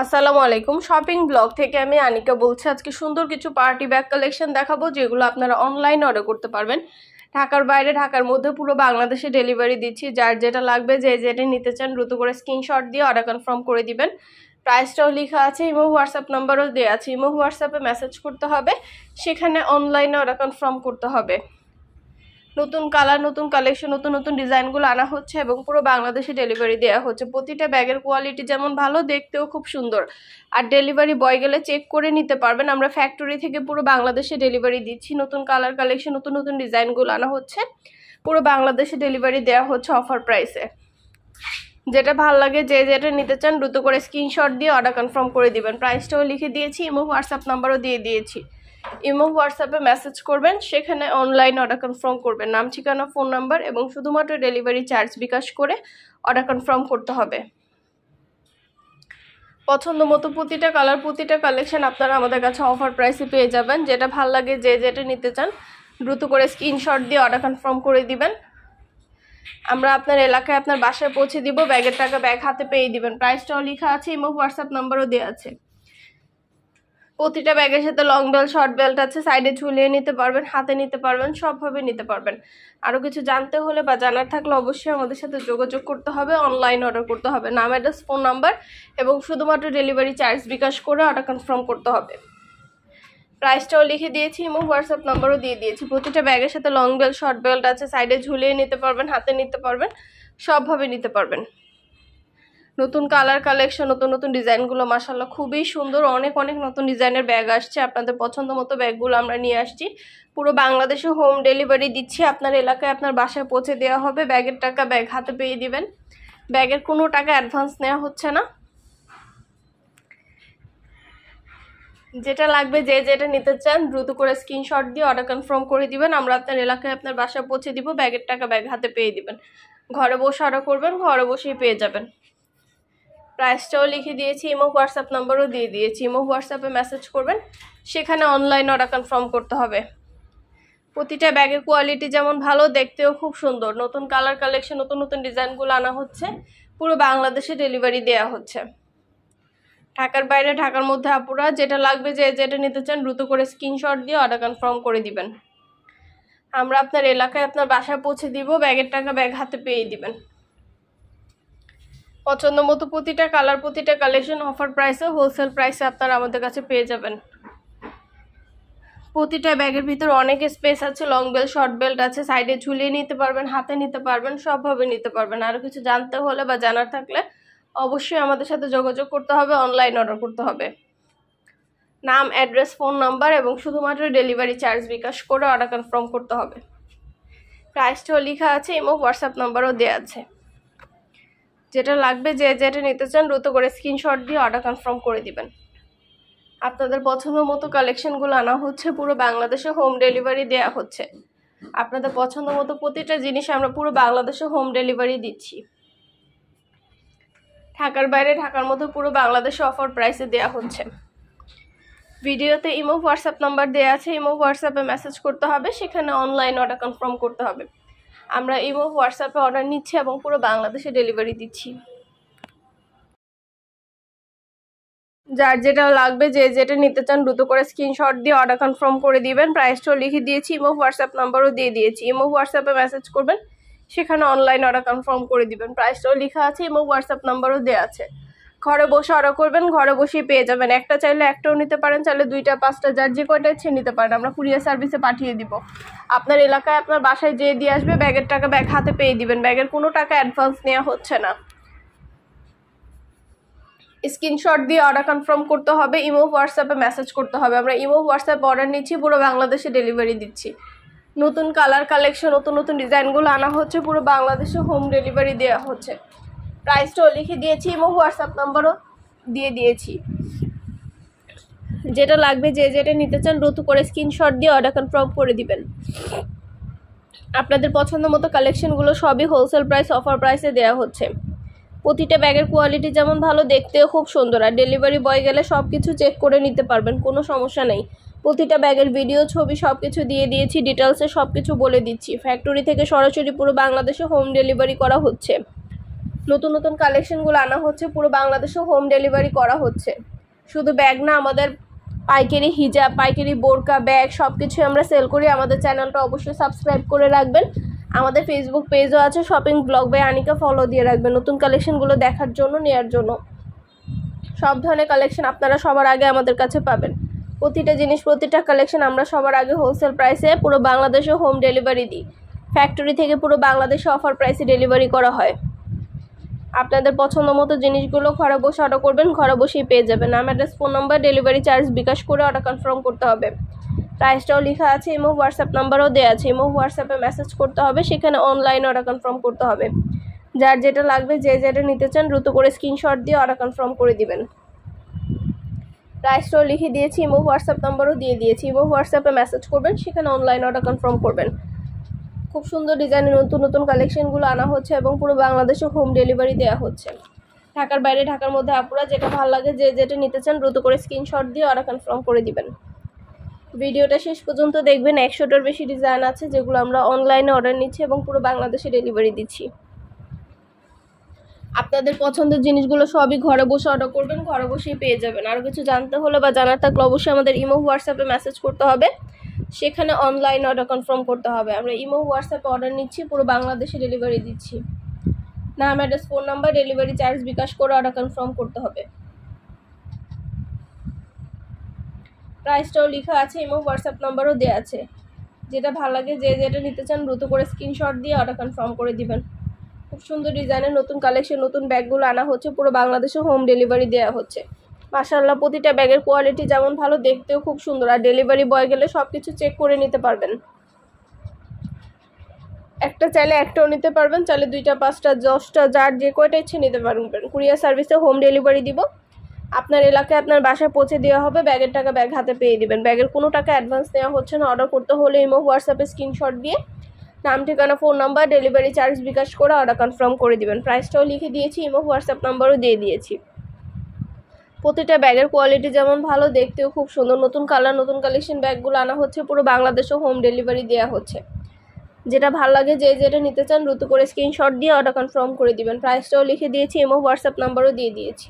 আসসালামু আলাইকুম shopping blog থেকে আমি আনিকা বলছি আজকে সুন্দর কিছু পার্টি ব্যাগ কালেকশন দেখাবো যেগুলো আপনারা অনলাইনে অর্ডার করতে পারবেন ঢাকার বাইরে ঢাকার মধ্যে পুরো বাংলাদেশে ডেলিভারি দিচ্ছি যার যেটা লাগবে যে যেটা নিতে চান দ্রুত করে স্ক্রিনশট দিয়ে অর্ডার কনফার্ম করে দিবেন প্রাইসটাও লেখা আছে ইমো হোয়াটসঅ্যাপ নাম্বারও দেওয়া আছে ইমো হোয়াটসঅ্যাপে মেসেজ করতে হবে সেখানে অনলাইনে অর্ডার কনফার্ম করতে হবে নতুন কালার নতুন কালেকশন নতুন নতুন ডিজাইনগুলো আনা হচ্ছে এবং পুরো বাংলাদেশে ডেলিভারি দেওয়া হচ্ছে প্রতিটা ব্যাগের কোয়ালিটি যেমন ভালো দেখতেও খুব সুন্দর আর ডেলিভারি বয় গেলে চেক করে নিতে পারবেন আমরা ফ্যাক্টরি থেকে পুরো বাংলাদেশে ডেলিভারি দিচ্ছি নতুন কালার কালেকশন নতুন নতুন ডিজাইনগুলো আনা হচ্ছে পুরো বাংলাদেশে ডেলিভারি দেওয়া হচ্ছে অফার প্রাইসে যেটা ভাল লাগে যে যেটা নিতে চান দ্রুত করে স্ক্রিনশট দিয়ে অর্ডার কনফার্ম করে দিবেন প্রাইসটাও লিখে দিয়েছি এবং হোয়াটসঅ্যাপ নাম্বারও দিয়ে দিয়েছি ইমো হোয়াটসঅ্যাপে মেসেজ করবেন সেখানে অনলাইন অর্ডার কনফার্ম করবেন নাম ঠিকানা ফোন নাম্বার এবং শুধুমাত্র ডেলিভারি চার্জ বিকাশ করে অর্ডার কনফার্ম করতে হবে পছন্দ মতো প্রতিটা কালার প্রতিটা কালেকশন আপনারা আমাদের কাছে অফার প্রাইসে পেয়ে যাবেন যেটা ভাল লাগে যে যেটা নিতে চান দ্রুত করে স্ক্রিনশট দিয়ে অর্ডার কনফার্ম করে দিবেন আমরা আপনার এলাকায় আপনার বাসায় পৌঁছে দিব ব্যাগের টাকা ব্যাগ হাতে পেয়ে দিবেন প্রাইসটাও লেখা আছে ইমো হোয়াটসঅ্যাপ নাম্বারও দেওয়া আছে প্রতিটা ব্যাগের সাথে লং বেল্ট শর্ট বেল্ট আছে সাইডে ঝুলিয়ে নিতে পারবেন হাতে নিতে পারবেন সবভাবে নিতে পারবেন আরও কিছু জানতে হলে বা জানার থাকলে অবশ্যই আমাদের সাথে যোগাযোগ করতে হবে অনলাইন অর্ডার করতে হবে নাম অ্যাড্রেস ফোন নাম্বার এবং শুধুমাত্র ডেলিভারি চার্জ বিকাশ করে অর্ডার কনফার্ম করতে হবে প্রাইসটাও লিখে দিয়েছি এবং হোয়াটসঅ্যাপ নাম্বারও দিয়ে দিয়েছি প্রতিটা ব্যাগের সাথে লং বেল্ট শর্ট বেল্ট আছে সাইডে ঝুলিয়ে নিতে পারবেন হাতে নিতে পারবেন সবভাবে নিতে পারবেন নতুন কালার কালেকশন নতুন নতুন ডিজাইনগুলো মাসাল্লাহ খুবই সুন্দর অনেক অনেক নতুন ডিজাইনের ব্যাগ আসছে আপনাদের পছন্দ মতো ব্যাগগুলো আমরা নিয়ে আসছি পুরো বাংলাদেশে হোম ডেলিভারি দিচ্ছি আপনার এলাকায় আপনার বাসায় পৌঁছে দেওয়া হবে ব্যাগের টাকা ব্যাগ হাতে পেয়ে দিবেন ব্যাগের কোনো টাকা অ্যাডভান্স নেওয়া হচ্ছে না যেটা লাগবে যে যেটা নিতে চান দ্রুত করে স্ক্রিনশট দিয়ে অর্ডার কনফার্ম করে দিবেন আমরা আপনার এলাকায় আপনার বাসায় পৌঁছে দিব ব্যাগের টাকা ব্যাগ হাতে পেয়ে দিবেন ঘরে বসে অর্ডার করবেন ঘরে বসেই পেয়ে যাবেন প্রাইসটাও লিখে দিয়েছি ইমো হোয়াটসঅ্যাপ নাম্বারও দিয়ে দিয়েছি ইমো হোয়াটসঅ্যাপে মেসেজ করবেন সেখানে অনলাইন অর্ডার কনফার্ম করতে হবে প্রতিটা ব্যাগের কোয়ালিটি যেমন ভালো দেখতেও খুব সুন্দর নতুন কালার কালেকশন নতুন নতুন ডিজাইনগুলো আনা হচ্ছে পুরো বাংলাদেশে ডেলিভারি দেয়া হচ্ছে ঢাকার বাইরে ঢাকার মধ্যে আপুরা যেটা লাগবে যে যেটা নিতে চান দ্রুত করে স্ক্রিনশট দিয়ে অর্ডার কনফার্ম করে দিবেন আমরা আপনার এলাকায় আপনার বাসায় পৌঁছে দিব ব্যাগের টাকা ব্যাগ হাতে পেয়ে দিবেন পছন্দ মতো প্রতিটা কালার প্রতিটা কালেকশন অফার প্রাইসে হোলসেল প্রাইসে আপনারা আমাদের কাছে পেয়ে যাবেন প্রতিটা ব্যাগের ভিতর অনেক স্পেস আছে লং বেল্ট শর্ট বেল্ট আছে সাইডে ঝুলিয়ে নিতে পারবেন হাতে নিতে পারবেন সবভাবে নিতে পারবেন আরও কিছু জানতে হলে বা জানার থাকলে অবশ্যই আমাদের সাথে যোগাযোগ করতে হবে অনলাইন অর্ডার করতে হবে নাম অ্যাড্রেস ফোন নাম্বার এবং শুধুমাত্র ডেলিভারি চার্জ বিকাশ করে অর্ডার কনফার্ম করতে হবে প্রাইসটাও লেখা আছে এবং হোয়াটসঅ্যাপ নাম্বারও দেওয়া আছে যেটা লাগবে যে যেটা নিতে চান দ্রুত করে স্ক্রিনশট দিয়ে অর্ডার কনফার্ম করে দিবেন আপনাদের পছন্দ মতো কালেকশনগুলো আনা হচ্ছে পুরো বাংলাদেশে হোম ডেলিভারি দেয়া হচ্ছে আপনাদের পছন্দ মতো প্রতিটা জিনিস আমরা পুরো বাংলাদেশে হোম ডেলিভারি দিচ্ছি ঢাকার বাইরে ঢাকার মধ্যে পুরো বাংলাদেশে অফার প্রাইসে দেয়া হচ্ছে ভিডিওতে ইমো হোয়াটসঅ্যাপ নাম্বার দেওয়া আছে ইমো হোয়াটসঅ্যাপে মেসেজ করতে হবে সেখানে অনলাইন অর্ডার কনফার্ম করতে হবে আমরা ইমো হোয়াটসঅ্যাপে অর্ডার নিচ্ছি এবং পুরো বাংলাদেশে ডেলিভারি দিচ্ছি যার যেটা লাগবে যে যেটা নিতে চান দ্রুত করে স্ক্রিনশট দিয়ে অর্ডার কনফার্ম করে দিবেন প্রাইসটাও লিখে দিয়েছি ইমো হোয়াটসঅ্যাপ নাম্বারও দিয়ে দিয়েছি ইমো হোয়াটসঅ্যাপে মেসেজ করবেন সেখানে অনলাইন অর্ডার কনফার্ম করে দিবেন প্রাইসটাও লেখা আছে ইমো হোয়াটসঅ্যাপ নাম্বারও দেওয়া আছে ঘরে বসে অর্ডার করবেন ঘরে বসেই পেয়ে যাবেন একটা চাইলে একটাও নিতে পারেন চাইলে দুইটা পাঁচটা যার যে কয়টা ইচ্ছে নিতে পারেন আমরা কুরিয়ার সার্ভিসে পাঠিয়ে দিব আপনার এলাকায় আপনার বাসায় যেয়ে দিয়ে আসবে ব্যাগের টাকা ব্যাগ হাতে পেয়ে দিবেন ব্যাগের কোনো টাকা অ্যাডভান্স নেওয়া হচ্ছে না স্ক্রিনশট দিয়ে অর্ডার কনফার্ম করতে হবে ইমো হোয়াটসঅ্যাপে মেসেজ করতে হবে আমরা ইমো হোয়াটসঅ্যাপে অর্ডার নিচ্ছি পুরো বাংলাদেশে ডেলিভারি দিচ্ছি নতুন কালার কালেকশন নতুন নতুন ডিজাইনগুলো আনা হচ্ছে পুরো বাংলাদেশে হোম ডেলিভারি দেওয়া হচ্ছে প্রাইসটাও লিখে দিয়েছি এবং হোয়াটসঅ্যাপ নাম্বারও দিয়ে দিয়েছি যেটা লাগবে যে যেটা নিতে চান দ্রুত করে স্ক্রিনশট দিয়ে অর্ডার কনফার্ম করে দিবেন আপনাদের পছন্দ মতো কালেকশনগুলো সবই হোলসেল প্রাইস অফার প্রাইসে দেওয়া হচ্ছে প্রতিটা ব্যাগের কোয়ালিটি যেমন ভালো দেখতেও খুব সুন্দর আর ডেলিভারি বয় গেলে সব কিছু চেক করে নিতে পারবেন কোনো সমস্যা নেই প্রতিটা ব্যাগের ভিডিও ছবি সব কিছু দিয়ে দিয়েছি ডিটেলসে সব কিছু বলে দিচ্ছি ফ্যাক্টরি থেকে সরাসরি পুরো বাংলাদেশে হোম ডেলিভারি করা হচ্ছে নতুন নতুন কালেকশনগুলো আনা হচ্ছে পুরো বাংলাদেশেও হোম ডেলিভারি করা হচ্ছে শুধু ব্যাগ না আমাদের পাইকারি হিজাব পাইকারি বোরকা ব্যাগ সব কিছুই আমরা সেল করি আমাদের চ্যানেলটা অবশ্যই সাবস্ক্রাইব করে রাখবেন আমাদের ফেসবুক পেজও আছে shopping blog by Anika follow দিয়ে রাখবেন নতুন কালেকশনগুলো দেখার জন্য নেয়ার জন্য সব ধরনের কালেকশন আপনারা সবার আগে আমাদের কাছে পাবেন প্রতিটা জিনিস প্রতিটা কালেকশন আমরা সবার আগে হোলসেল প্রাইসে পুরো বাংলাদেশে হোম ডেলিভারি দিই ফ্যাক্টরি থেকে পুরো বাংলাদেশে অফার প্রাইসে ডেলিভারি করা হয় আপনাদের পছন্দ মতো জিনিসগুলো ঘরে বসে অর্ডার করবেন ঘরে বসেই পেয়ে যাবেন নাম address phone number delivery charge bKash করে অর্ডার কনফার্ম করতে হবে প্রাইসটাও লেখা আছে ইমো হোয়াটসঅ্যাপ নাম্বারও দেওয়া আছে ইমো হোয়াটসঅ্যাপে মেসেজ করতে হবে সেখানে অনলাইন অর্ডার কনফার্ম করতে হবে যার যেটা লাগবে যে যেটা নিতে চান দ্রুত করে স্ক্রিনশট দিয়ে অর্ডার কনফার্ম করে দিবেন প্রাইসটাও লিখে দিয়েছি ইমো হোয়াটসঅ্যাপ নাম্বারও দিয়ে দিয়েছি ইমো হোয়াটসঅ্যাপে মেসেজ করবেন সেখানে অনলাইন অর্ডার কনফার্ম করবেন খুব সুন্দর ডিজাইনের নতুন নতুন কালেকশনগুলো আনা হচ্ছে এবং পুরো বাংলাদেশে হোম ডেলিভারি দেওয়া হচ্ছে ঢাকার বাইরে ঢাকার মধ্যে আপুরা যেটা ভালো লাগে যে যেটা নিতে চান দ্রুত করে স্ক্রিনশট দিয়ে অর্ডার কনফার্ম করে দিবেন ভিডিওটা শেষ পর্যন্ত দেখবেন একশোটার বেশি ডিজাইন আছে যেগুলো আমরা অনলাইনে অর্ডার নিচ্ছি এবং পুরো বাংলাদেশে ডেলিভারি দিচ্ছি আপনাদের পছন্দের জিনিসগুলো সবই ঘরে বসে অর্ডার করবেন ঘরে বসেই পেয়ে যাবেন আর কিছু জানতে হলে বা জানার থাকলে অবশ্যই আমাদের ইমো হোয়াটসঅ্যাপে মেসেজ করতে হবে সেখানে অনলাইন অর্ডার কনফার্ম করতে হবে আমরা ইমো হোয়াটসঅ্যাপে অর্ডার নিচ্ছি পুরো বাংলাদেশে ডেলিভারি দিচ্ছি নাম address phone number delivery charge bKash করে অর্ডার কনফার্ম করতে হবে প্রাইসটাও লেখা আছে ইমো হোয়াটসঅ্যাপ নাম্বারও দেওয়া আছে যেটা ভালো লাগে যে যেটা নিতে চান দ্রুত করে স্ক্রিনশট দিয়ে অর্ডার কনফার্ম করে দিবেন খুব সুন্দর ডিজাইনের নতুন কালেকশন নতুন ব্যাগগুলো আনা হচ্ছে পুরো বাংলাদেশে হোম ডেলিভারি দেওয়া হচ্ছে মাসাল্লাহ প্রতিটা ব্যাগের কোয়ালিটি যেমন ভালো দেখতেও খুব সুন্দর আর ডেলিভারি বয় গেলে সব কিছু চেক করে নিতে পারবেন একটা চাইলে একটাও নিতে পারবেন চাইলে দুইটা পাঁচটা দশটা যার যে কয়টা ইচ্ছে নিতে পারবেন কুরিয়ার সার্ভিসে হোম ডেলিভারি দিব আপনার এলাকায় আপনার বাসায় পৌঁছে দেওয়া হবে ব্যাগের টাকা ব্যাগ হাতে পেয়ে দিবেন ব্যাগের কোনো টাকা অ্যাডভান্স নেওয়া হচ্ছে না অর্ডার করতে হলে ইমো হোয়াটসঅ্যাপে স্ক্রিনশট দিয়ে নাম ঠিকানা phone number delivery charge bKash করে অর্ডার কনফার্ম করে দিবেন প্রাইসটাও লিখে দিয়েছি ইমো হোয়াটসঅ্যাপ নাম্বারও দিয়ে দিয়েছি প্রতিটা ব্যাগের কোয়ালিটি যেমন ভালো দেখতেও খুব সুন্দর নতুন কালার নতুন কালেকশন ব্যাগগুলো আনা হচ্ছে পুরো বাংলাদেশেও হোম ডেলিভারি দেওয়া হচ্ছে যেটা ভালো লাগে যে যেটা নিতে চান দ্রুত করে স্ক্রিনশট দিয়ে অর্ডার কনফার্ম করে দিবেন প্রাইসটাও লিখে দিয়েছি এবং হোয়াটসঅ্যাপ নাম্বারও দিয়ে দিয়েছি